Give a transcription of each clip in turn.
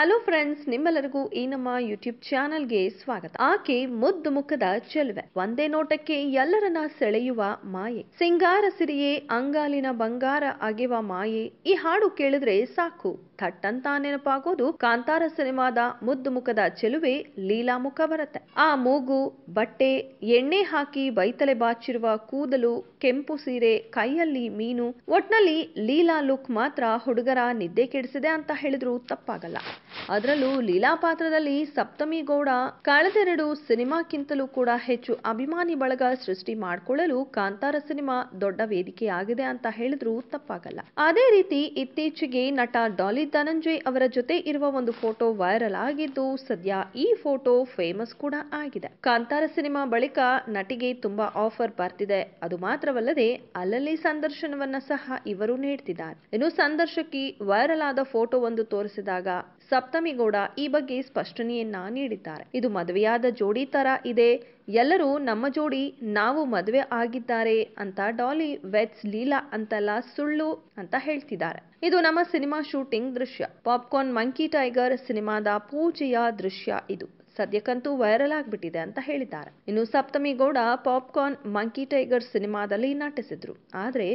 hello friends ನಿಮ್ಮೆಲ್ಲರಿಗೂ ಈ ನಮ್ಮ ಯೂಟ್ಯೂಬ್ ಚಾನಲ್ಗೆ ಸ್ವಾಗತ ಆಕೆ ಮುದ್ದು ಮುಖದ ಚೆಲುವೆ ಒಂದೇ ನೋಟಕ್ಕೆ ಎಲ್ಲರನ್ನ ಸೆಳೆಯುವ ಮಾಯೆ ಸಿಂಗಾರ ಸಿರಿಯೇ ಅಂಗಾಲಿನ ಬಂಗಾರ ಅಗೆವ ಮಾಯೆ ಈ ಹಾಡು ಕೇಳಿದ್ರೆ ಸಾಕು ಥಟ್ಟಂತ ನೆನಪಾಗೋದು ಕಾಂತಾರ ಸಿನಿಮಾದ ಮುದ್ದು ಮುಖದ ಚೆಲುವೆ ಲೀಲಾ ಮುಖ ಬರುತ್ತೆ ಆ ಮೂಗು ಬಟ್ಟೆ ಎಣ್ಣೆ ಹಾಕಿ ಬೈತಲೆ ಬಾಚಿರುವ ಕೂದಲು ಕೆಂಪು ಸೀರೆ ಕೈಯಲ್ಲಿ ಮೀನು ಒಟ್ನಲ್ಲಿ ಲೀಲಾ ಲುಕ್ ಮಾತ್ರ ಹುಡುಗರ ನಿದ್ದೆ ಕೆಡಿಸಿದೆ ಅಂತ ಹೇಳಿದ್ರು ತಪ್ಪಾಗಲ್ಲ ಅದರಲ್ಲೂ ಲೀಲಾ ಪಾತ್ರದಲ್ಲಿ ಸಪ್ತಮಿ ಗೌಡ ಕಳೆದೆರಡು ಸಿನಿಮಾಕ್ಕಿಂತಲೂ ಕೂಡ ಹೆಚ್ಚು ಅಭಿಮಾನಿ ಬಳಗ ಸೃಷ್ಟಿ ಮಾಡಿಕೊಳ್ಳಲು ಕಾಂತಾರ ಸಿನಿಮಾ ದೊಡ್ಡ ವೇದಿಕೆಯಾಗಿದೆ ಅಂತ ಹೇಳಿದ್ರು ತಪ್ಪಾಗಲ್ಲ ಅದೇ ರೀತಿ ಇತ್ತೀಚೆಗೆ ನಟ ಡಾಲಿ ಧನಂಜಯ್ ಅವರ ಜೊತೆ ಇರುವ ಒಂದು ಫೋಟೋ ವೈರಲ್ ಆಗಿದ್ದು ಸದ್ಯ ಈ ಫೋಟೋ ಫೇಮಸ್ ಕೂಡ ಆಗಿದೆ ಕಾಂತಾರ ಸಿನಿಮಾ ಬಳಿಕ ನಟಿಗೆ ತುಂಬಾ ಆಫರ್ ಬರ್ತಿದೆ ಅದು ಮಾತ್ರವಲ್ಲದೆ ಅಲ್ಲಲ್ಲಿ ಸಂದರ್ಶನವನ್ನ ಸಹ ಇವರು ನೀಡ್ತಿದ್ದಾರೆ ಇನ್ನು ಸಂದರ್ಶಕಿ ವೈರಲ್ ಆದ ಫೋಟೋ ಒಂದು ತೋರಿಸಿದಾಗ ಸಪ್ತಮಿಗೌಡ ಈ ಬಗ್ಗೆ ಸ್ಪಷ್ಟನೆಯನ್ನ ನೀಡಿದ್ದಾರೆ ಇದು ಮದುವೆಯಾದ ಜೋಡಿ ತರ ಇದೆ ಎಲ್ಲರೂ ನಮ್ಮ ಜೋಡಿ ನಾವು ಮದುವೆ ಆಗಿದ್ದಾರೆ ಅಂತ ಡಾಲಿ ವೆಟ್ಸ್ ಲೀಲಾ ಅಂತೆಲ್ಲ ಸುಳ್ಳು ಅಂತ ಹೇಳ್ತಿದ್ದಾರೆ ಇದು ನಮ್ಮ ಸಿನಿಮಾ ಶೂಟಿಂಗ್ ದೃಶ್ಯ ಪಾಪ್ಕಾರ್ನ್ ಮಂಕಿ ಟೈಗರ್ ಸಿನಿಮಾದ ಪೂಜೆಯ ದೃಶ್ಯ ಇದು ಸದ್ಯಕ್ಕಂತೂ ವೈರಲ್ ಆಗ್ಬಿಟ್ಟಿದೆ ಅಂತ ಹೇಳಿದ್ದಾರೆ ಇನ್ನು Saptami Gowda popcorn monkey tiger ಸಿನಿಮಾದಲ್ಲಿ ನಟಿಸಿದ್ರು ಆದ್ರೆ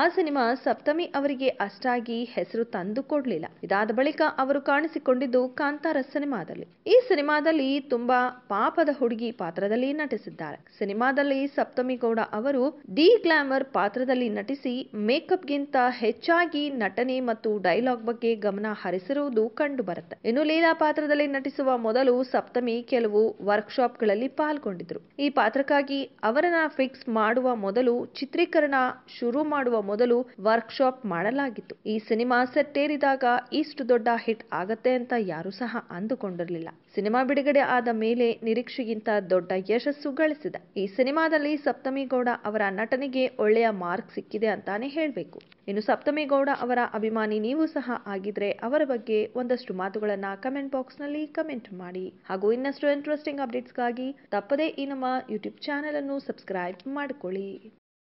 ಆ ಸಿನಿಮಾ ಸಪ್ತಮಿ ಅವರಿಗೆ ಅಷ್ಟಾಗಿ ಹೆಸರು ತಂದು ಕೊಡಲಿಲ್ಲ ಇದಾದ ಬಳಿಕ ಅವರು ಕಾಣಿಸಿಕೊಂಡಿದ್ದು ಕಾಂತಾರ ಸಿನಿಮಾದಲ್ಲಿ ಈ ಸಿನಿಮಾದಲ್ಲಿ ತುಂಬಾ ಪಾಪದ ಹುಡುಗಿ ಪಾತ್ರದಲ್ಲಿ ನಟಿಸಿದ್ದಾರೆ ಸಿನಿಮಾದಲ್ಲಿ ಸಪ್ತಮಿ ಗೌಡ ಅವರು ದಿ ಗ್ಲಾಮರ್ ಪಾತ್ರದಲ್ಲಿ ನಟಿಸಿ ಮೇಕಪ್ಗಿಂತ ಹೆಚ್ಚಾಗಿ ನಟನೆ ಮತ್ತು ಡೈಲಾಗ್ ಬಗ್ಗೆ ಗಮನ ಹರಿಸಿರುವುದು ಕಂಡು ಇನ್ನು ಲೀಲಾ ಪಾತ್ರದಲ್ಲಿ ನಟಿಸುವ ಮೊದಲು ಸಪ್ತಮಿ ಕೆಲವು ವರ್ಕ್ಶಾಪ್ಗಳಲ್ಲಿ ಪಾಲ್ಗೊಂಡಿದ್ರು ಈ ಪಾತ್ರಕ್ಕಾಗಿ ಅವರನ್ನ ಫಿಕ್ಸ್ ಮಾಡುವ ಮೊದಲು ಚಿತ್ರೀಕರಣ ಶುರು ಮಾಡುವ ಮೊದಲು ವರ್ಕ್ಶಾಪ್ ಮಾಡಲಾಗಿತ್ತು ಈ ಸಿನಿಮಾ ಸೆಟ್ಟೇರಿದಾಗ ಇಷ್ಟು ದೊಡ್ಡ ಹಿಟ್ ಆಗತ್ತೆ ಅಂತ ಯಾರು ಸಹ ಅಂದುಕೊಂಡಿರಲಿಲ್ಲ ಸಿನಿಮಾ ಬಿಡುಗಡೆ ಆದ ಮೇಲೆ ನಿರೀಕ್ಷೆಗಿಂತ ದೊಡ್ಡ ಯಶಸ್ಸು ಗಳಿಸಿದೆ ಈ ಸಿನಿಮಾದಲ್ಲಿ ಸಪ್ತಮಿ ಗೌಡ ಅವರ ನಟನೆಗೆ ಒಳ್ಳೆಯ ಮಾರ್ಕ್ ಸಿಕ್ಕಿದೆ ಅಂತಾನೆ ಹೇಳಬೇಕು ಇನ್ನು ಸಪ್ತಮಿ ಗೌಡ ಅವರ ಅಭಿಮಾನಿ ನೀವು ಸಹ ಆಗಿದ್ರೆ ಅವರ ಬಗ್ಗೆ ಒಂದಷ್ಟು ಮಾತುಗಳನ್ನ ಕಮೆಂಟ್ ಬಾಕ್ಸ್ ನಲ್ಲಿ ಕಮೆಂಟ್ ಮಾಡಿ ಹಾಗೂ ಇನ್ನಷ್ಟು ಇಂಟ್ರೆಸ್ಟಿಂಗ್ ಅಪ್ಡೇಟ್ಸ್ಗಾಗಿ ತಪ್ಪದೇ ಈ ನಮ್ಮ ಯೂಟ್ಯೂಬ್ ಚಾನೆಲ್ ಅನ್ನು ಸಬ್ಸ್ಕ್ರೈಬ್ ಮಾಡಿಕೊಳ್ಳಿ